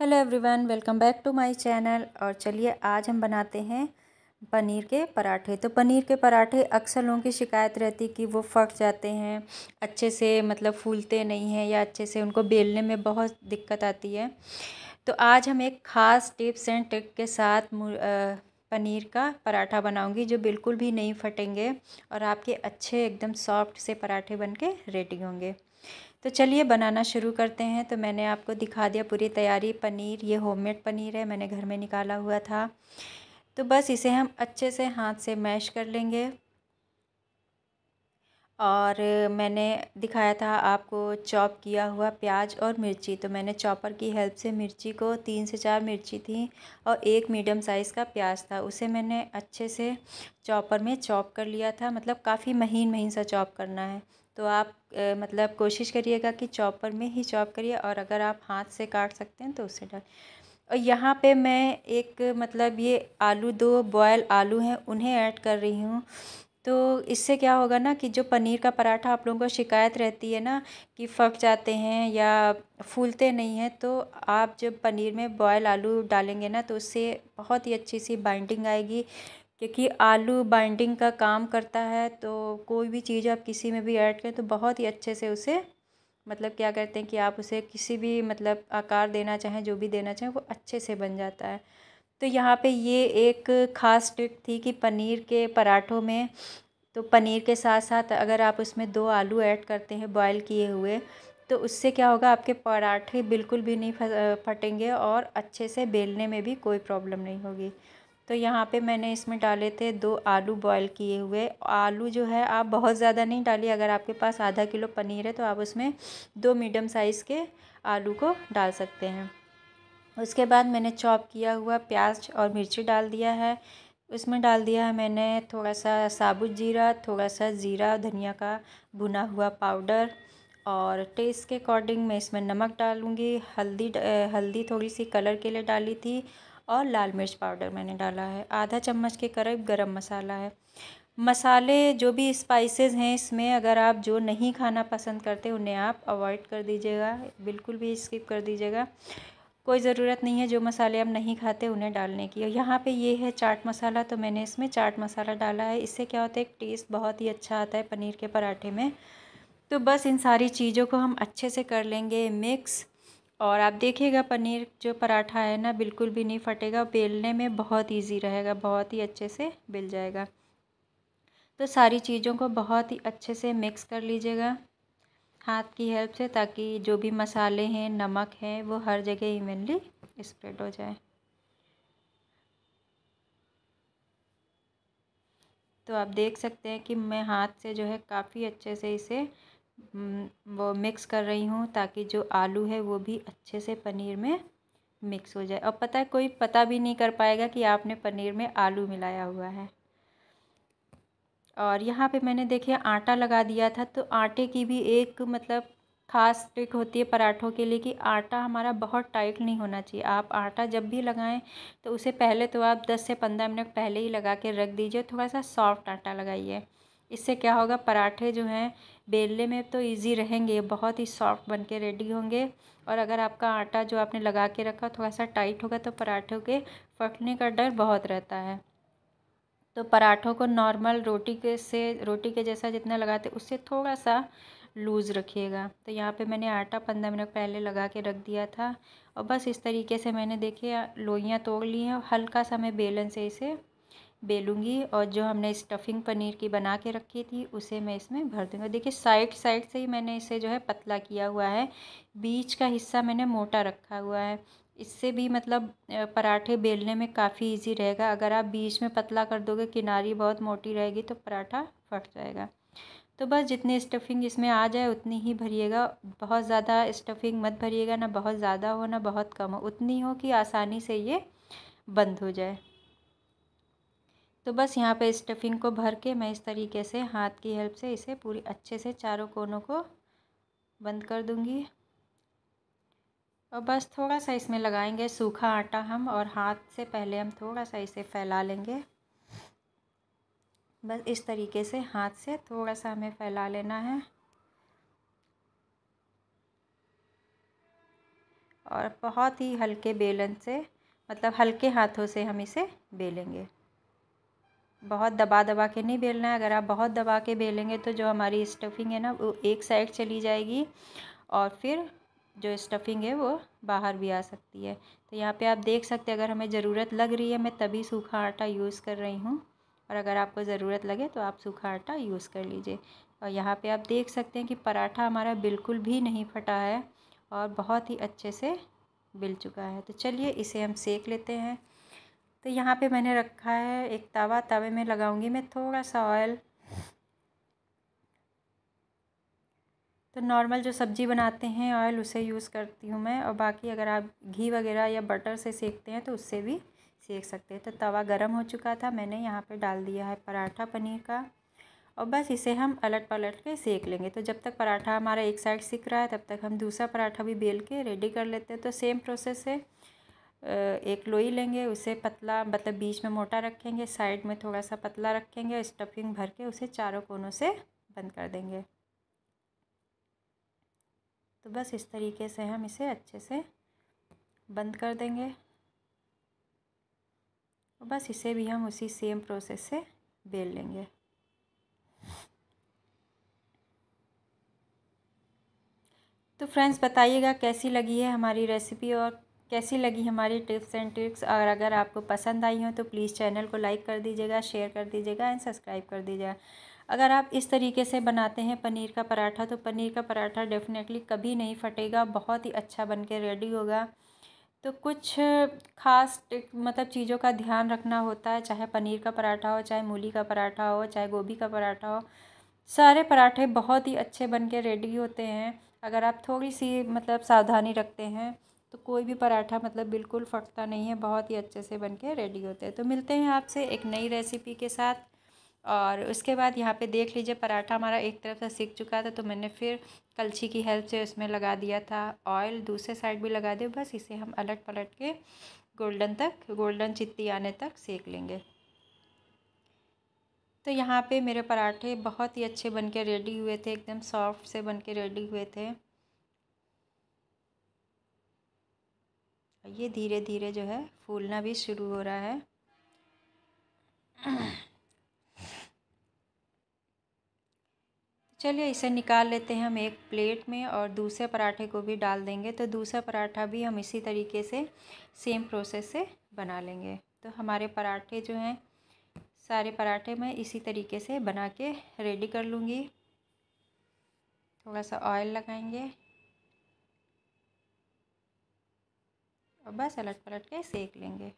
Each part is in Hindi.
hello everyone welcome back to my channel और चलिए आज हम बनाते हैं पनीर के पराठे तो पनीर के पराठे अक्सर लोगों की शिकायत रहती कि वो फट जाते हैं अच्छे से मतलब फूलते नहीं हैं या अच्छे से उनको बेलने में बहुत दिक्कत आती है तो आज हम एक ख़ास टिप्स एंड ट्रिक के साथ पनीर का पराठा बनाऊंगी जो बिल्कुल भी नहीं फटेंगे और आपके अच्छे एकदम सॉफ्ट से पराठे बन के रेडी होंगे तो चलिए बनाना शुरू करते हैं तो मैंने आपको दिखा दिया पूरी तैयारी पनीर ये होममेड पनीर है मैंने घर में निकाला हुआ था तो बस इसे हम अच्छे से हाथ से मैश कर लेंगे और मैंने दिखाया था आपको चॉप किया हुआ प्याज और मिर्ची तो मैंने चॉपर की हेल्प से मिर्ची को तीन से चार मिर्ची थी और एक मीडियम साइज़ का प्याज था उसे मैंने अच्छे से चॉपर में चॉप कर लिया था मतलब काफ़ी महीन महीन सा चॉप करना है तो आप मतलब कोशिश करिएगा कि चॉपर में ही चॉप करिए और अगर आप हाथ से काट सकते हैं तो उससे डाल और यहाँ पे मैं एक मतलब ये आलू दो बॉयल आलू हैं उन्हें ऐड कर रही हूँ तो इससे क्या होगा ना कि जो पनीर का पराठा आप लोगों को शिकायत रहती है ना कि फक जाते हैं या फूलते नहीं हैं तो आप जब पनीर में बॉयल आलू डालेंगे ना तो उससे बहुत ही अच्छी सी बाइंडिंग आएगी क्योंकि आलू बाइंडिंग का काम करता है तो कोई भी चीज़ आप किसी में भी ऐड करें तो बहुत ही अच्छे से उसे मतलब क्या करते हैं कि आप उसे किसी भी मतलब आकार देना चाहें जो भी देना चाहें वो अच्छे से बन जाता है तो यहाँ पे ये एक ख़ास ट्रिक थी कि पनीर के पराठों में तो पनीर के साथ साथ अगर आप उसमें दो आलू ऐड करते हैं बॉयल किए हुए तो उससे क्या होगा आपके पराठे बिल्कुल भी नहीं फटेंगे और अच्छे से बेलने में भी कोई प्रॉब्लम नहीं होगी तो यहाँ पे मैंने इसमें डाले थे दो आलू बॉईल किए हुए आलू जो है आप बहुत ज़्यादा नहीं डालिए अगर आपके पास आधा किलो पनीर है तो आप उसमें दो मीडियम साइज़ के आलू को डाल सकते हैं उसके बाद मैंने चॉप किया हुआ प्याज और मिर्ची डाल दिया है उसमें डाल दिया है मैंने थोड़ा सा साबुत जीरा थोड़ा सा ज़ीरा धनिया का भुना हुआ पाउडर और टेस्ट के अकॉर्डिंग मैं इसमें नमक डालूँगी हल्दी हल्दी थोड़ी सी कलर के लिए डाली थी और लाल मिर्च पाउडर मैंने डाला है आधा चम्मच के करीब गरम मसाला है मसाले जो भी स्पाइसेस हैं इसमें अगर आप जो नहीं खाना पसंद करते उन्हें आप अवॉइड कर दीजिएगा बिल्कुल भी स्किप कर दीजिएगा कोई ज़रूरत नहीं है जो मसाले आप नहीं खाते उन्हें डालने की और यहाँ पे ये है चाट मसाला तो मैंने इसमें चाट मसाला डाला है इससे क्या होता है एक टेस्ट बहुत ही अच्छा आता है पनीर के पराठे में तो बस इन सारी चीज़ों को हम अच्छे से कर लेंगे मिक्स और आप देखिएगा पनीर जो पराठा है ना बिल्कुल भी नहीं फटेगा बेलने में बहुत इजी रहेगा बहुत ही अच्छे से बेल जाएगा तो सारी चीज़ों को बहुत ही अच्छे से मिक्स कर लीजिएगा हाथ की हेल्प से ताकि जो भी मसाले हैं नमक हैं वो हर जगह इवनली स्प्रेड हो जाए तो आप देख सकते हैं कि मैं हाथ से जो है काफ़ी अच्छे से इसे वो मिक्स कर रही हूँ ताकि जो आलू है वो भी अच्छे से पनीर में मिक्स हो जाए और पता है कोई पता भी नहीं कर पाएगा कि आपने पनीर में आलू मिलाया हुआ है और यहाँ पे मैंने देखिए आटा लगा दिया था तो आटे की भी एक मतलब खास ट्रिक होती है पराठों के लिए कि आटा हमारा बहुत टाइट नहीं होना चाहिए आप आटा जब भी लगाएं तो उसे पहले तो आप 10 से 15 मिनट पहले ही लगा के रख दीजिए थोड़ा सा सॉफ्ट आटा लगाइए इससे क्या होगा पराठे जो हैं बेलने में तो इजी रहेंगे बहुत ही सॉफ्ट बन के रेडी होंगे और अगर आपका आटा जो आपने लगा के रखा थोड़ा सा टाइट होगा तो पराठों के फटने का डर बहुत रहता है तो पराठों को नॉर्मल रोटी के से रोटी के जैसा जितना लगाते उससे थोड़ा सा लूज़ रखिएगा तो यहाँ पे मैंने आटा पंद्रह मिनट पहले लगा के रख दिया था और बस इस तरीके से मैंने देखे लोइयाँ तोड़ ली हैं और हल्का सा मैं बेलन से इसे बेलूँगी और जो हमने स्टफिंग पनीर की बना के रखी थी उसे मैं इसमें भर दूँगा देखिए साइड साइड से ही मैंने इसे जो है पतला किया हुआ है बीच का हिस्सा मैंने मोटा रखा हुआ है इससे भी मतलब पराठे बेलने में काफ़ी इजी रहेगा अगर आप बीच में पतला कर दोगे किनारी बहुत मोटी रहेगी तो पराठा फट जाएगा तो बस जितनी स्टफिंग इसमें आ जाए उतनी ही भरिएगा बहुत ज़्यादा स्टफिंग मत भरिएगा ना बहुत ज़्यादा हो ना बहुत कम हो उतनी हो कि आसानी से ये बंद हो जाए तो बस यहाँ पे स्टफिंग को भर के मैं इस तरीके से हाथ की हेल्प से इसे पूरी अच्छे से चारों कोनों को बंद कर दूँगी और बस थोड़ा सा इसमें लगाएंगे सूखा आटा हम और हाथ से पहले हम थोड़ा सा इसे फैला लेंगे बस इस तरीके से हाथ से थोड़ा सा हमें फैला लेना है और बहुत ही हल्के बेलन से मतलब हल्के हाथों से हम इसे बेलेंगे बहुत दबा दबा के नहीं बेलना है अगर आप बहुत दबा के बेलेंगे तो जो हमारी स्टफिंग है ना वो एक साइड चली जाएगी और फिर जो स्टफिंग है वो बाहर भी आ सकती है तो यहाँ पे आप देख सकते हैं अगर हमें ज़रूरत लग रही है मैं तभी सूखा आटा यूज़ कर रही हूँ और अगर आपको ज़रूरत लगे तो आप सूखा आटा यूज़ कर लीजिए और यहाँ पर आप देख सकते हैं कि पराठा हमारा बिल्कुल भी नहीं फटा है और बहुत ही अच्छे से बिल चुका है तो चलिए इसे हम सेक लेते हैं तो यहाँ पे मैंने रखा है एक तवा तवे में लगाऊंगी मैं थोड़ा सा ऑयल तो नॉर्मल जो सब्ज़ी बनाते हैं ऑयल उसे यूज़ करती हूँ मैं और बाकी अगर आप घी वगैरह या बटर से सेकते हैं तो उससे भी सेक सकते हैं तो तवा गर्म हो चुका था मैंने यहाँ पे डाल दिया है पराठा पनीर का और बस इसे हम अलट पलट के सेक लेंगे तो जब तक पराठा हमारा एक साइड सीख रहा है तब तक हम दूसरा पराठा भी बेल के रेडी कर लेते हैं तो सेम प्रोसेस है एक लोई लेंगे उसे पतला मतलब बीच में मोटा रखेंगे साइड में थोड़ा सा पतला रखेंगे स्टफिंग भर के उसे चारों कोनों से बंद कर देंगे तो बस इस तरीके से हम इसे अच्छे से बंद कर देंगे बस इसे भी हम उसी सेम प्रोसेस से बेल लेंगे तो फ्रेंड्स बताइएगा कैसी लगी है हमारी रेसिपी और कैसी लगी हमारी टिप्स एंड ट्रिक्स और अगर आपको पसंद आई हो तो प्लीज़ चैनल को लाइक कर दीजिएगा शेयर कर दीजिएगा एंड सब्सक्राइब कर दीजिएगा अगर आप इस तरीके से बनाते हैं पनीर का पराठा तो पनीर का पराठा डेफिनेटली कभी नहीं फटेगा बहुत ही अच्छा बन के रेडी होगा तो कुछ खास मतलब चीज़ों का ध्यान रखना होता है चाहे पनीर का पराठा हो चाहे मूली का पराठा हो चाहे गोभी का पराठा हो सारे पराठे बहुत ही अच्छे बन के रेडी होते हैं अगर आप थोड़ी सी मतलब सावधानी रखते हैं तो कोई भी पराठा मतलब बिल्कुल फटता नहीं है बहुत ही अच्छे से बन के रेडी होते हैं तो मिलते हैं आपसे एक नई रेसिपी के साथ और उसके बाद यहाँ पे देख लीजिए पराठा हमारा एक तरफ से सीख चुका था तो मैंने फिर कलछी की हेल्प से उसमें लगा दिया था ऑयल दूसरे साइड भी लगा दिया बस इसे हम अलट पलट के गोल्डन तक गोल्डन चित्ती आने तक सेक लेंगे तो यहाँ पे मेरे पराठे बहुत ही अच्छे बन के रेडी हुए थे एकदम सॉफ्ट से बन के रेडी हुए थे और ये धीरे धीरे जो है फूलना भी शुरू हो रहा है चलिए इसे निकाल लेते हैं हम एक प्लेट में और दूसरे पराठे को भी डाल देंगे तो दूसरा पराठा भी हम इसी तरीके से सेम प्रोसेस से बना लेंगे तो हमारे पराठे जो हैं सारे पराठे मैं इसी तरीके से बना के रेडी कर लूँगी थोड़ा सा ऑयल लगाएंगे और बस अलट पलट के सेक लेंगे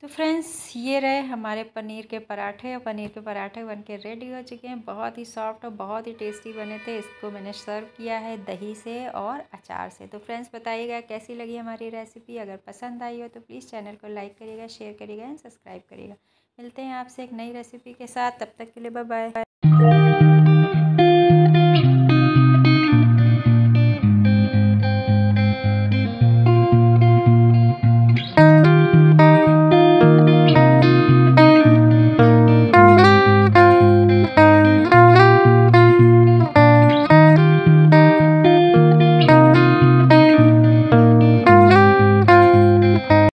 तो फ्रेंड्स ये रहे हमारे पनीर के पराठे और पनीर के पराठे बन के रेडी हो चुके हैं बहुत ही सॉफ्ट और बहुत ही टेस्टी बने थे इसको मैंने सर्व किया है दही से और अचार से तो फ्रेंड्स बताइएगा कैसी लगी हमारी रेसिपी अगर पसंद आई हो तो प्लीज़ चैनल को लाइक करिएगा शेयर करिएगा एंड सब्सक्राइब करिएगा मिलते हैं आपसे एक नई रेसिपी के साथ तब तक के लिए बाय